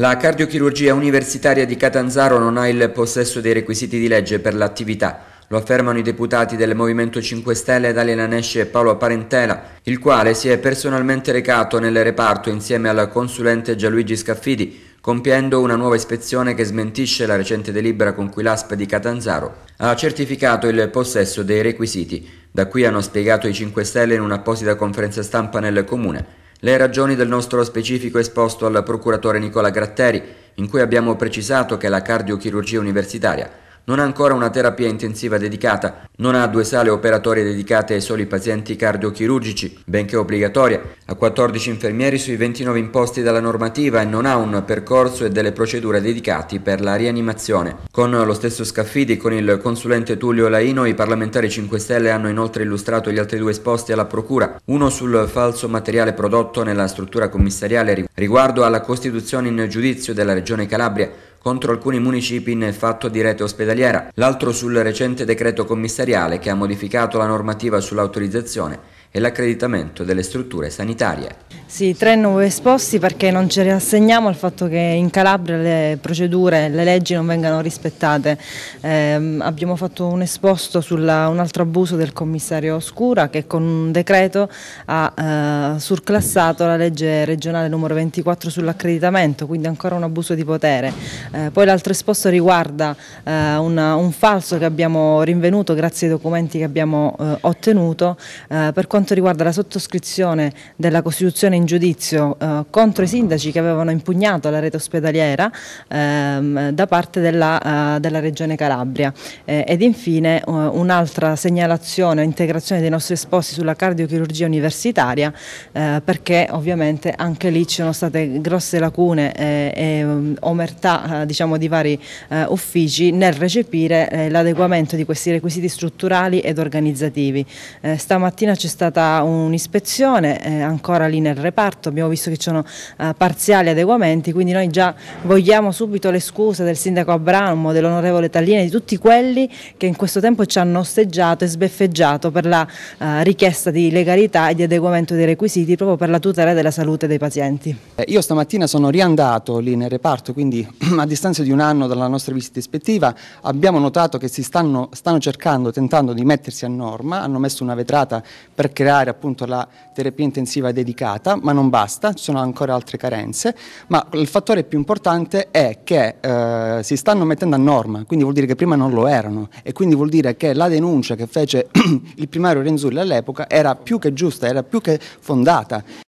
La cardiochirurgia universitaria di Catanzaro non ha il possesso dei requisiti di legge per l'attività. Lo affermano i deputati del Movimento 5 Stelle Dalia Nesce e Paolo Parentela, il quale si è personalmente recato nel reparto insieme al consulente Gianluigi Scaffidi, compiendo una nuova ispezione che smentisce la recente delibera con cui l'ASP di Catanzaro ha certificato il possesso dei requisiti. Da qui hanno spiegato i 5 Stelle in un'apposita conferenza stampa nel comune le ragioni del nostro specifico esposto al procuratore Nicola Gratteri, in cui abbiamo precisato che la cardiochirurgia universitaria non ha ancora una terapia intensiva dedicata, non ha due sale operatorie dedicate ai soli pazienti cardiochirurgici, benché obbligatorie, ha 14 infermieri sui 29 imposti dalla normativa e non ha un percorso e delle procedure dedicati per la rianimazione. Con lo stesso Scaffidi, con il consulente Tullio Laino, i parlamentari 5 Stelle hanno inoltre illustrato gli altri due esposti alla Procura, uno sul falso materiale prodotto nella struttura commissariale riguardo alla costituzione in giudizio della Regione Calabria, contro alcuni municipi nel fatto di rete ospedaliera, l'altro sul recente decreto commissariale che ha modificato la normativa sull'autorizzazione e l'accreditamento delle strutture sanitarie. Sì, tre nuovi esposti perché non ci rassegniamo al fatto che in Calabria le procedure, le leggi non vengano rispettate. Eh, abbiamo fatto un esposto su un altro abuso del commissario Oscura che con un decreto ha eh, surclassato la legge regionale numero 24 sull'accreditamento, quindi ancora un abuso di potere. Eh, poi l'altro esposto riguarda eh, una, un falso che abbiamo rinvenuto grazie ai documenti che abbiamo eh, ottenuto eh, per quanto riguarda la sottoscrizione della Costituzione in giudizio eh, contro i sindaci che avevano impugnato la rete ospedaliera ehm, da parte della, eh, della Regione Calabria eh, ed infine eh, un'altra segnalazione o integrazione dei nostri esposti sulla cardiochirurgia universitaria eh, perché ovviamente anche lì ci sono state grosse lacune eh, e mm, omertà diciamo, di vari uffici nel recepire l'adeguamento di questi requisiti strutturali ed organizzativi. stamattina c'è stata un'ispezione ancora lì nel reparto reparto, abbiamo visto che ci sono uh, parziali adeguamenti, quindi noi già vogliamo subito le scuse del sindaco Abramo, dell'onorevole Tagliene, di tutti quelli che in questo tempo ci hanno osteggiato e sbeffeggiato per la uh, richiesta di legalità e di adeguamento dei requisiti proprio per la tutela della salute dei pazienti. Eh, io stamattina sono riandato lì nel reparto, quindi a distanza di un anno dalla nostra visita ispettiva abbiamo notato che si stanno, stanno cercando, tentando di mettersi a norma, hanno messo una vetrata per creare appunto la terapia intensiva dedicata, ma non basta, ci sono ancora altre carenze, ma il fattore più importante è che eh, si stanno mettendo a norma, quindi vuol dire che prima non lo erano e quindi vuol dire che la denuncia che fece il primario Renzulli all'epoca era più che giusta, era più che fondata.